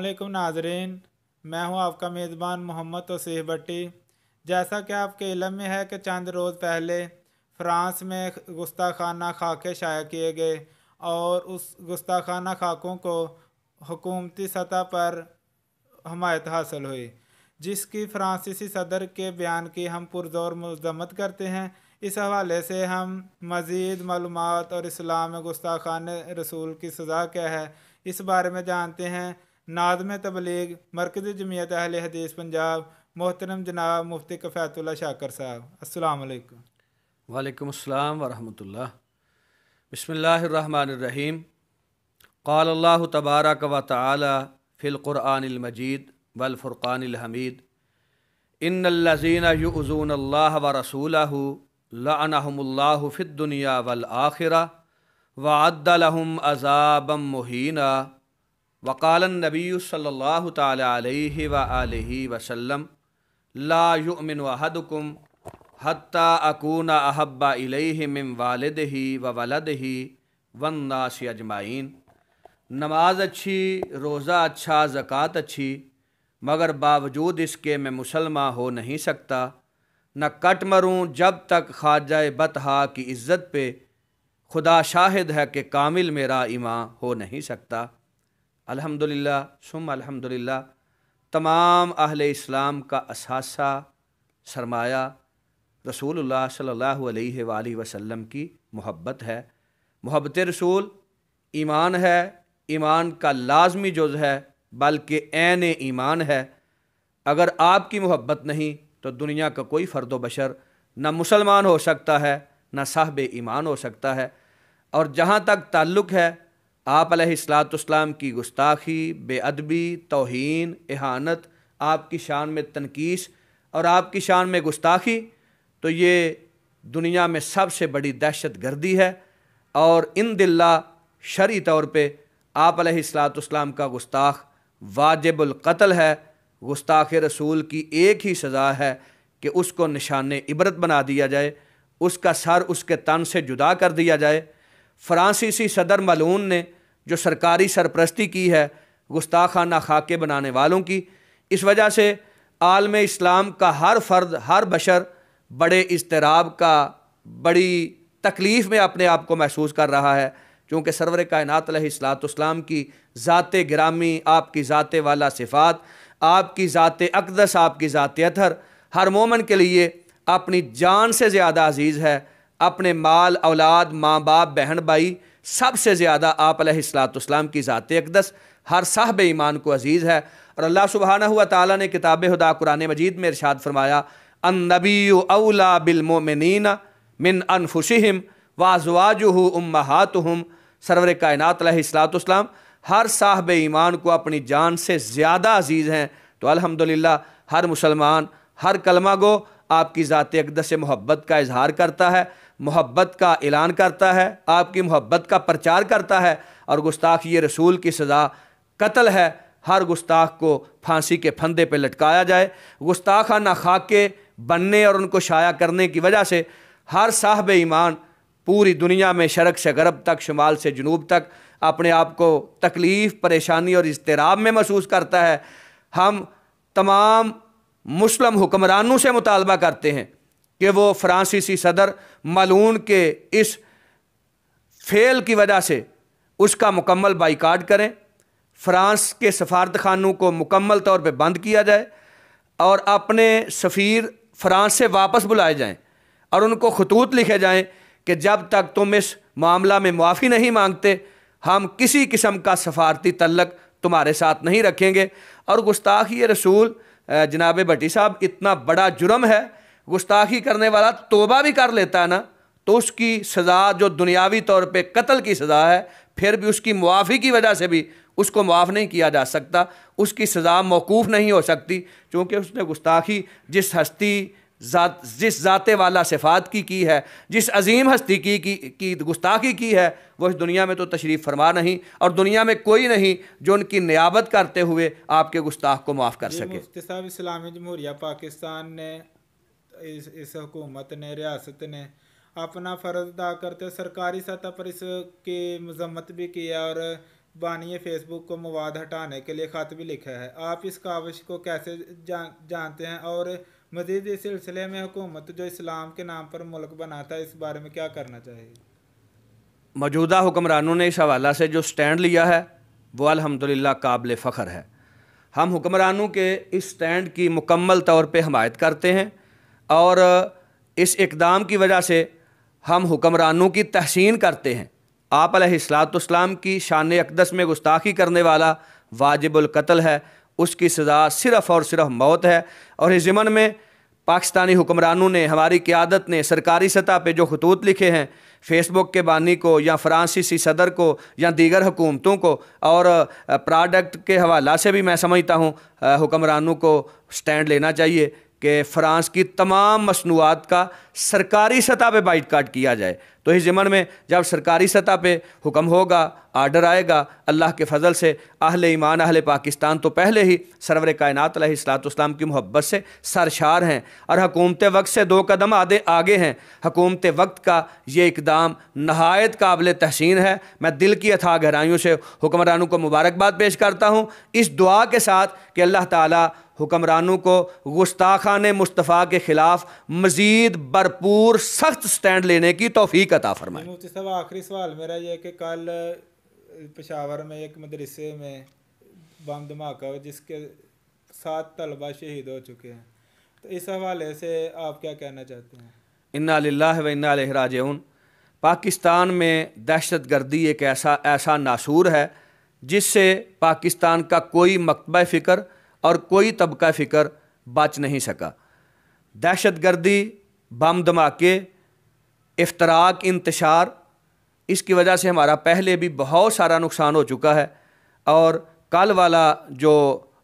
अल्लाम नाजरीन मैं हूं आपका मेज़बान मोहम्मद तोसीह भट्टी जैसा कि आपके इलम में है कि चंद रोज़ पहले फ़्रांस में गुस्ताखाना खाके शाया किए गए और उस गुस्ताखाना खाकों को हुकूमती सतह पर हमायत हासिल हुई जिसकी फ्रांसीसी सदर के बयान की हम पुरजोर मजम्मत करते हैं इस हवाले से हम मज़ीद मालूम और इस्लाम गुस्ताखान रसूल की सज़ा क्या है इस बारे में जानते हैं नाजम तबलीग मरकज़ जमीयत अहल हदीस पंजाब मोहतरम जनाब मुफ्ती कफ़ैतुल्ला शाकर साहब असलकम वालेकुम अस्सलाम वरहमतुल्ला बसमीम क़ाल अल्लाह तबारक व फिल कुरआनिल ताली फ़िलक़ुरानमजीद वलफ़ुरक़ानहमीद इन लजीन युजून अल्लाह व रसूल फिद दुनिया वल आखिरा व अद्दलहम अजाबम मुहीना वकालन नबी सल्ला तह वसलम लामिन वहदकुम हती अकून अहब्बा इलम वालद ही व वलद ही वन्नाश अजमाइन नमाज अच्छी रोज़ा अच्छा ज़क़़त अच्छी मगर बावजूद इसके मैं मुसलमान हो नहीं सकता न कट मरूँ जब तक ख्वाजा बतहा की इज़्ज़त पे खुदा शाहिद है कि कामिल मेरा ईमां हो नहीं सकता अल्हम्दुलिल्लाह सुम अल्हम्दुलिल्लाह तमाम अहल इस्लाम का असासा सरमाया रसूलुल्लाह सल्लल्लाहु अलैहि सल्ला वसल्लम की मोहब्बत है मोहब्बत रसूल ईमान है ईमान का लाजमी जुज़ है बल्कि एन ईमान है अगर आपकी मोहब्बत नहीं तो दुनिया का कोई फ़र्द बशर ना मुसलमान हो सकता है ना साहब ईमान हो सकता है और जहाँ तक ताल्लुक़ है आप सलातम की गुस्ताखी बेअदबी तोहन एहानत आपकी शान में तनकीस और आपकी शान में गुस्ताखी तो ये दुनिया में सबसे बड़ी दहशत गर्दी है और इन दिल्ला शरी तौर पर आप का गुस्ताख वाजिबुलकतल है गुस्ताख रसूल की एक ही सज़ा है कि उसको निशान इबरत बना दिया जाए उसका सर उसके तन से जुदा कर दिया जाए फ्रांसीसी सदर मलून ने जो सरकारी सरप्रस्ती की है गुस्ताखाना खाके बनाने वालों की इस वजह से आलम इस्लाम का हर फ़र्द हर बशर बड़े इसतराब का बड़ी तकलीफ़ में अपने आप को महसूस कर रहा है चूँकि सरवर कायनत इस्लाम की ज़ात ग्रामी आपकी ज़ात वाला सिफ़ात आपकी ज़ात अकदस आपकी ज़ात अथर हर मोमन के लिए अपनी जान से ज़्यादा अजीज़ है अपने माल औलाद माँ बाप बहन भाई सबसे ज़्यादा आप सलातम की ज़ात अकदस हर साहब ईमान को अजीज़ है और अल्लाह सुबहाना हुआ ताली ने किताब हदा कुरान मजीद में इरशाद फरमाया अन नबी अवला बिलमोमिन मिन फुशिम वाजवाज उम्मात हम सरवर कायनात हर साहब ईमान को अपनी जान से ज़्यादा अजीज़ हैं तो अलहमदिल्ला हर मुसलमान हर कलमा गो आपकी ज़ात अकदस से मोहब्बत का इजहार करता है मोहब्बत का ऐलान करता है आपकी मोहब्बत का प्रचार करता है और गुस्ताख ये रसूल की सज़ा कत्ल है हर गुस्ताख को फांसी के फंदे पर लटकाया जाए गुस्ताखाना खाके बनने और उनको शाया करने की वजह से हर साहब ईमान पूरी दुनिया में शरक से गरब तक शुमाल से जनूब तक अपने आप को तकलीफ़ परेशानी और इसतराब में महसूस करता है हम तमाम मुस्लिम हुक्मरानों से मुतालबा करते हैं कि वो फ्रांसीसी सदर मलून के इस फेल की वजह से उसका मुकम्मल बाइकाट करें फ्रांस के सफारत खानों को मुकम्मल तौर पर बंद किया जाए और अपने सफ़ीर फ्रांस से वापस बुलाए जाएँ और उनको खतूत लिखे जाएँ कि जब तक तुम इस मामला में मुआफ़ी नहीं मांगते हम किसी किस्म का सफारती तल्लक तुम्हारे साथ नहीं रखेंगे और गुस्ताखी रसूल जनाब भट्टी साहब इतना बड़ा जुर्म है गुस्ताखी करने वाला तोबा भी कर लेता है ना तो उसकी सज़ा जो दुनियावी तौर पे कत्ल की सज़ा है फिर भी उसकी मुआफ़ी की वजह से भी उसको माफ़ नहीं किया जा सकता उसकी सज़ा मौकूफ़ नहीं हो सकती क्योंकि उसने गुस्ताखी जिस हस्ती जात जिस ज़ाते वाला सिफात की की है जिस अजीम हस्ती की की, की गुस्ताखी की है वो इस दुनिया में तो तशरीफ़ फरमा नहीं और दुनिया में कोई नहीं जो उनकी नियाबत करते हुए आपके गुस्ताख को माफ़ कर सके साहब इस्लामी जमहूरिया पाकिस्तान ने इस इस हुकूमत ने रियासत ने अपना फ़र्ज़ अदा करते सरकारी सतह पर इसकी मजम्मत भी की है और बानिए फेसबुक को मवाद हटाने के लिए ख़त भी लिखा है आप इस काविश को कैसे जा, जानते हैं और मज़ीद इस सिलसिले में हुकूमत जो इस्लाम के नाम पर मुल्क बनाता है इस बारे में क्या करना चाहिए मौजूदा हुक्मरानों ने इस हवाला से जो स्टैंड लिया है वो अलहमदिल्ला काबिल फ़ख्र है हम हुक्मरानों के इस स्टैंड की मुकम्मल तौर पर हमायत करते हैं और इस इकदाम की वजह से हम हुक्मरानों की तहसीन करते हैं आप सलाम की शान अकदस में गुस्ताखी करने वाला कत्ल है उसकी सज़ा सिर्फ़ और सिर्फ मौत है और इस ज़िमन में पाकिस्तानी हुक्मरानों ने हमारी क़्यादत ने सरकारी सतह पर जो खतूत लिखे हैं फेसबुक के बानी को या फ्रांसीसी सदर को या दीगर हुकूमतों को और प्रोडक्ट के हवाला से भी मैं समझता हूँ हुक्मरानों को स्टैंड लेना चाहिए कि फ़्रांस की तमाम मसनूआत का सरकारी सतह पर बाइट काट किया जाए तो इस ज़मन में जब सरकारी सतह पर हुक्म होगा आर्डर आएगा अल्लाह के फजल से अहल ईमान अहल पाकिस्तान तो पहले ही सरवर कायनत सलातम की मोहब्बत से सरशार हैं और हकूमत वक्त से दो कदम आधे आगे हैं हकूमत वक्त का ये इकदाम नहायत काबिल तहसीन है मैं दिल की अथा गहराइयों से हुक्मरानों को मुबारकबाद पेश करता हूँ इस दुआ के साथ कि अल्लाह ताली हुक्मरानों को गुस्ताखा ने मुस्तफ़ा के ख़िलाफ़ मज़ीद भरपूर सख्त स्टैंड लेने की तोफ़ी अता फरमाई तो साहब आखिरी सवाल मेरा यह कि कल पेशावर में एक मदरसे में बम धमाका जिसके सात तलबा शहीद हो चुके हैं तो इस हवाले से आप क्या कहना चाहते हैं इन्ना लाला व इन्ना लहराज पाकिस्तान में दहशत गर्दी एक ऐसा ऐसा नासूर है जिससे पाकिस्तान का कोई मकतब फ़िक्र और कोई तबका फ़िक्र बच नहीं सका दहशत गर्दी बम धमाके इफ्तराक इंतशार इसकी वजह से हमारा पहले भी बहुत सारा नुकसान हो चुका है और कल वाला जो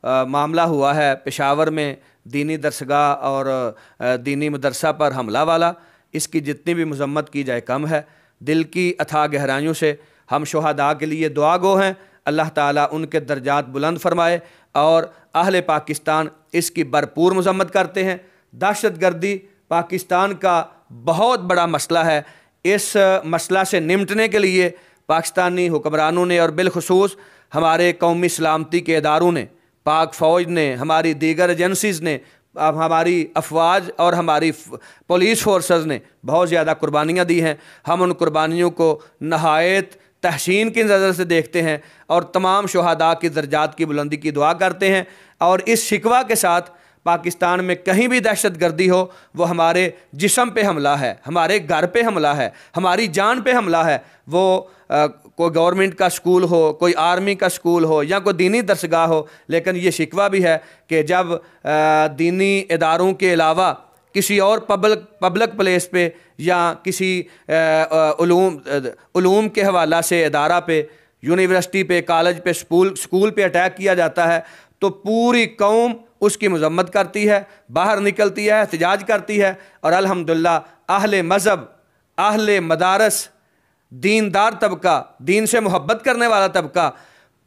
आ, मामला हुआ है पेशावर में दीनी दरसगाह और आ, दीनी मदरसा पर हमला वाला इसकी जितनी भी मजम्मत की जाए कम है दिल की अथाह गहराइयों से हम शहदा के लिए दुआ गो हैं अल्लाह ताला उनके दर्जात बुलंद फरमाए और अहले पाकिस्तान इसकी भरपूर मजम्मत करते हैं दहशत गर्दी पाकिस्तान का बहुत बड़ा मसला है इस मसला से निमटने के लिए पाकिस्तानी हुक्मरानों ने और बिलखसूस हमारे कौमी सलामती के इदारों ने पाक फ़ौज ने हमारी दीगर एजेंसीज़ ने अब हमारी अफवाज और हमारी पुलिस फोर्सेस ने बहुत ज़्यादा कुर्बानियाँ दी हैं हम उन कुर्बानियों को नहायत तहसीन की नज़र से देखते हैं और तमाम शहदा की दर्जात की बुलंदी की दुआ करते हैं और इस शिकवा के साथ पाकिस्तान में कहीं भी दहशत गर्दी हो वो हमारे जिसम पे हमला है हमारे घर पे हमला है हमारी जान पे हमला है वो आ, कोई गवर्नमेंट का स्कूल हो कोई आर्मी का स्कूल हो या कोई दीनी दरसगाह हो लेकिन ये शिकवा भी है कि जब आ, दीनी इदारों के अलावा किसी और पब्लिक पब्लिक प्लेस पे या किसी ूम के हवाला से अदारा पे यूनिवर्सिटी पे कॉलेज पे स्कूल स्कूल पे अटैक किया जाता है तो पूरी कौम उसकी मजम्मत करती है बाहर निकलती है एहतजाज करती है और अलहमदिल्ला अहल मज़हब आहल मदारस दीनदार तबका दीन से मोहब्बत करने वाला तबका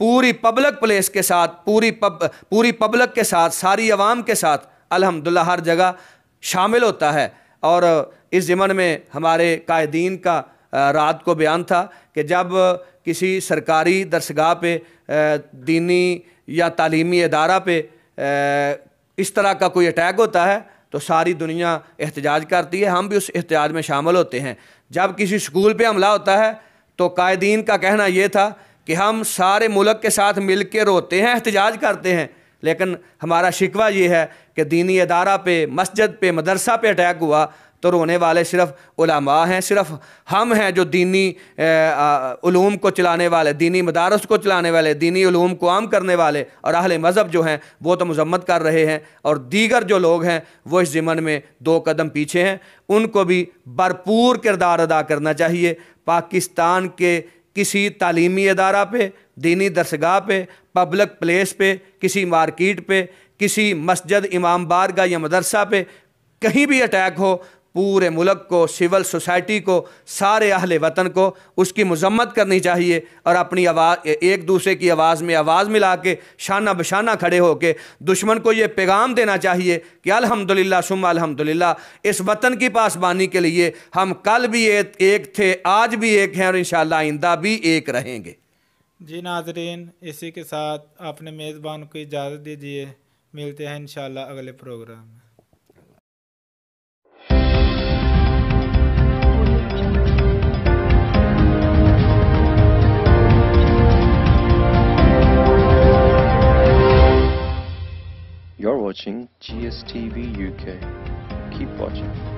पूरी पब्लिक प्लेस के साथ पूरी पब पूरी पब्लिक के साथ सारी आवाम के साथ अलहमदिल्ला हर जगह शामिल होता है और इस जमन में हमारे कायदीन का रात को बयान था कि जब किसी सरकारी दरसगाह पे दीनी या तलीमी अदारा पे इस तरह का कोई अटैक होता है तो सारी दुनिया एहतजाज करती है हम भी उस एहतजाज में शामिल होते हैं जब किसी स्कूल पे हमला होता है तो कायदीन का कहना ये था कि हम सारे मुल्क के साथ मिल के रोते हैं एहतजाज करते हैं लेकिन हमारा शिकवा ये है कि दीनी अदारा पे मस्जिद पे मदरसा पे अटैक हुआ तो रोने वाले सिर्फ उलमा हैं सिर्फ हम हैं जो दीनी ूम को चलाने वाले दीनी मदारस को चलाने वाले दीनी ूम को आम करने वाले और अहल मज़हब जो हैं वो तो मजम्मत कर रहे हैं और दीगर जो लोग हैं वो इस ज़िमन में दो कदम पीछे हैं उनको भी भरपूर किरदार अदा करना चाहिए पाकिस्तान के किसी तालीमी अदारा पे दीनी दरसगाह पे पब्लिक प्लेस पे किसी मार्केट पे किसी मस्जिद इमाम बारगा या मदरसा पे कहीं भी अटैक हो पूरे मुल्क को सिविल सोसाइटी को सारे अहल वतन को उसकी मजम्मत करनी चाहिए और अपनी आवाज़ एक दूसरे की आवाज़ में आवाज़ मिला के शाना बशाना खड़े होकर दुश्मन को ये पैगाम देना चाहिए कि अलहमदिल्ला सुम अलहमदिल्ला इस वतन की पासबानी के लिए हम कल भी एक एक थे आज भी एक हैं और इन आइंदा भी एक रहेंगे जी नाजरीन इसी के साथ अपने मेज़बान को इजाज़त दीजिए मिलते हैं इन अगले प्रोग्राम में You're watching GSTV UK. Keep watching.